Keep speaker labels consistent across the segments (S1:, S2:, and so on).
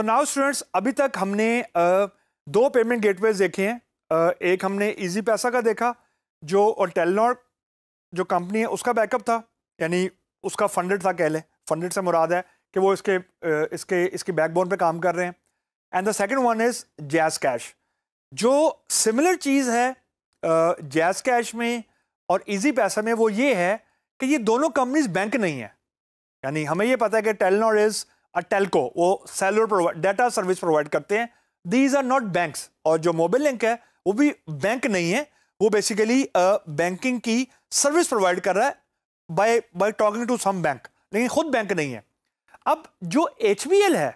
S1: So now students अभी तक हमने दो पेमेंट गेटवेज देखे हैं एक हमने इजी पैसा का देखा जो और टेलनॉर जो कंपनी है उसका बैकअप था यानी उसका फंडेड था कह लें फंडेड से मुराद है कि वो इसके इसके इसके बैकबोन पे काम कर रहे हैं and the second one is JazzCash जो सिमिलर चीज़ है जैस कैश में और इजी पैसा में वो ये है कि ये दोनों कंपनीज बैंक नहीं है यानी हमें ये पता है कि टेलनॉर इज़ अ वो seller provide data service provide करते हैं दीज आर नॉट बैंक्स और जो मोबाइल लिंक है वो भी बैंक नहीं है वो बेसिकली बैंकिंग uh, की सर्विस प्रोवाइड कर रहा है by by talking to some bank लेकिन खुद बैंक नहीं है अब जो एच है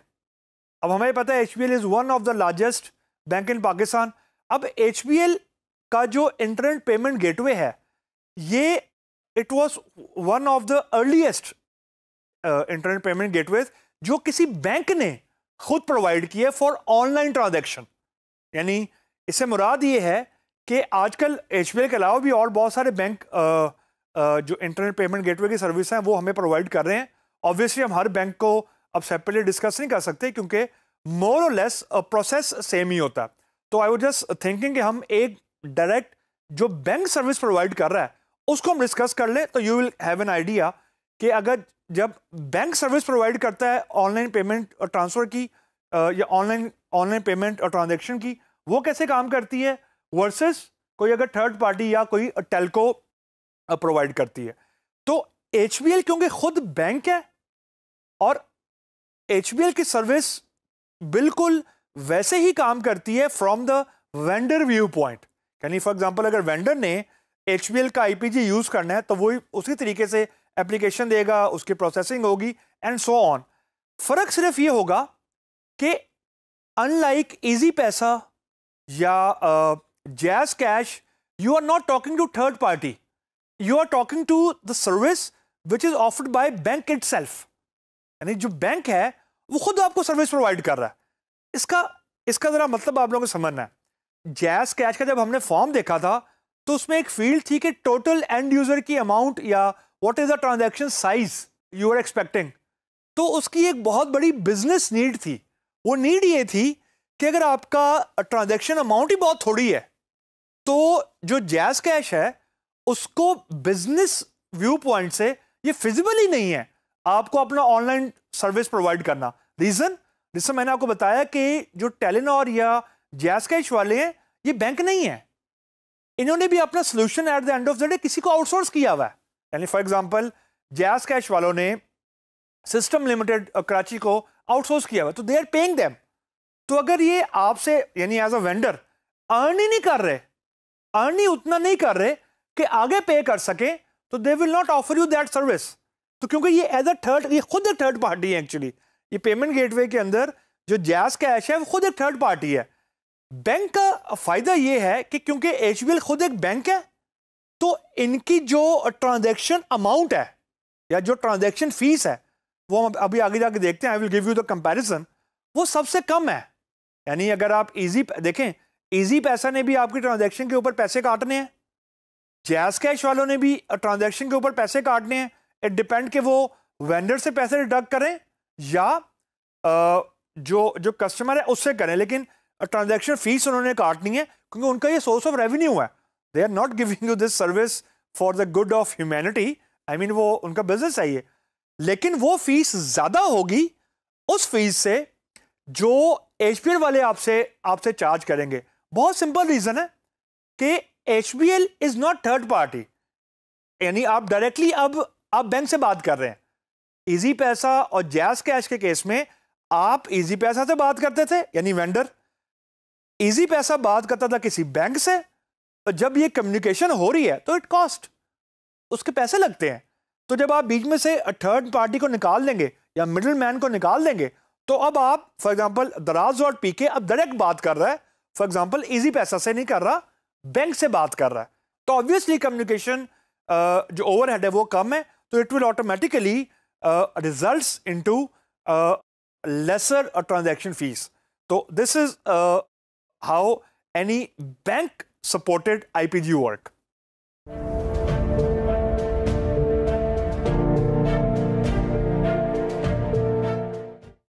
S1: अब हमें पता है H L is one of the largest bank in Pakistan अब एच का जो इंटरनेट पेमेंट गेटवे है ये it was one of the earliest internet payment gateways जो किसी बैंक ने खुद प्रोवाइड किए फॉर ऑनलाइन ट्रांजेक्शन यानी इससे मुराद ये है कि आजकल एच के अलावा भी और बहुत सारे बैंक आ, आ, जो इंटरनेट पेमेंट गेटवे की सर्विस हैं वो हमें प्रोवाइड कर रहे हैं ऑब्वियसली हम हर बैंक को अब सेपरेटली डिस्कस नहीं कर सकते क्योंकि मोर और लेस प्रोसेस सेम ही होता है तो आई वुड जस्ट थिंकिंग कि हम एक डायरेक्ट जो बैंक सर्विस प्रोवाइड कर रहा है उसको हम डिस्कस कर लें तो you will have an idea कि अगर जब बैंक सर्विस प्रोवाइड करता है ऑनलाइन पेमेंट और ट्रांसफ़र की या ऑनलाइन ऑनलाइन पेमेंट और ट्रांजेक्शन की वो कैसे काम करती है वर्सेस कोई अगर थर्ड पार्टी या कोई टेलको प्रोवाइड करती है तो एच क्योंकि खुद बैंक है और एच की सर्विस बिल्कुल वैसे ही काम करती है from the vendor viewpoint यानी फॉर एग्जांपल अगर वेंडर ने एच का आईपीजी यूज़ करना है तो वो उसी तरीके से एप्लीकेशन देगा उसकी प्रोसेसिंग होगी एंड सो ऑन फ़र्क सिर्फ ये होगा कि अनलाइक इजी पैसा या JazzCash you are not talking to third party you are talking to the service which is offered by bank it यानी जो बैंक है वो खुद आपको सर्विस प्रोवाइड कर रहा है इसका इसका ज़रा मतलब आप लोगों को समझना है जैस कैश का जब हमने फॉर्म देखा था तो उसमें एक फील्ड थी कि टोटल एंड यूज़र की अमाउंट या what is the transaction size you are expecting तो उसकी एक बहुत बड़ी बिजनेस नीड थी वो नीड ये थी कि अगर आपका ट्रांजेक्शन अमाउंट ही बहुत थोड़ी है तो जो जैज कैश है उसको बिजनेस व्यू पॉइंट से ये फिजिबल ही नहीं है आपको अपना ऑनलाइन सर्विस प्रोवाइड करना रीज़न जिससे मैंने आपको बताया कि जो टेलीनॉर या जैस कैश वाले हैं ये बैंक नहीं है इन्होंने भी अपना solution at the end of the day किसी को आउटसोर्स किया हुआ है यानी फॉर एग्जांपल जैस कैश वालों ने सिस्टम लिमिटेड कराची को आउटसोर्स किया हुआ तो दे आर पेइंग देम तो अगर ये आपसे यानी एज अ वेंडर अर्न ही नहीं कर रहे अर्न ही उतना नहीं कर रहे कि आगे पे कर सके तो they will not offer you that service तो क्योंकि ये एज अ थर्ड ये खुद एक थर्ड पार्टी है एक्चुअली ये पेमेंट गेटवे के अंदर जो जैस कैश है वो खुद एक थर्ड पार्टी है बैंक का फायदा ये है कि क्योंकि एच खुद एक बैंक है तो इनकी जो ट्रांजैक्शन अमाउंट है या जो ट्रांजैक्शन फीस है वो हम अभी आगे जाके देखते हैं I will give you the comparison वो सबसे कम है यानी अगर आप इजी देखें इजी पैसा ने भी आपकी ट्रांजैक्शन के ऊपर पैसे काटने हैं जैस कैश वालों ने भी ट्रांजेक्शन के ऊपर पैसे काटने हैं इट डिपेंड कि वो वेंडर से पैसे डिडक्ट करें या आ, जो जो कस्टमर है उससे करें लेकिन ट्रांजेक्शन फीस उन्होंने काटनी है क्योंकि उनका ये सोर्स ऑफ रेवेन्यू है they are not giving you this service for the good of humanity I mean वो उनका बिजनेस है ये लेकिन वो फीस ज़्यादा होगी उस फीस से जो एच वाले आपसे आपसे चार्ज करेंगे बहुत सिंपल रीज़न है कि H is not third party यानी आप डायरेक्टली अब आप बैंक से बात कर रहे हैं इजी पैसा और जैस कैश के केस में आप इजी पैसा से बात करते थे यानी वेंडर इजी पैसा बात करता था किसी बैंक से पर जब ये कम्युनिकेशन हो रही है तो इट कॉस्ट उसके पैसे लगते हैं तो जब आप बीच में से थर्ड पार्टी को निकाल देंगे या मिडिल मैन को निकाल देंगे तो अब आप फॉर एग्जाम्पल दराज और पी के अब डायरेक्ट बात कर रहा है फॉर एग्जाम्पल इजी पैसा से नहीं कर रहा बैंक से बात कर रहा है तो ऑब्वियसली कम्युनिकेशन जो ओवर है वो कम है तो it will automatically result into lesser transaction fees तो this is how any bank supported IPGU work.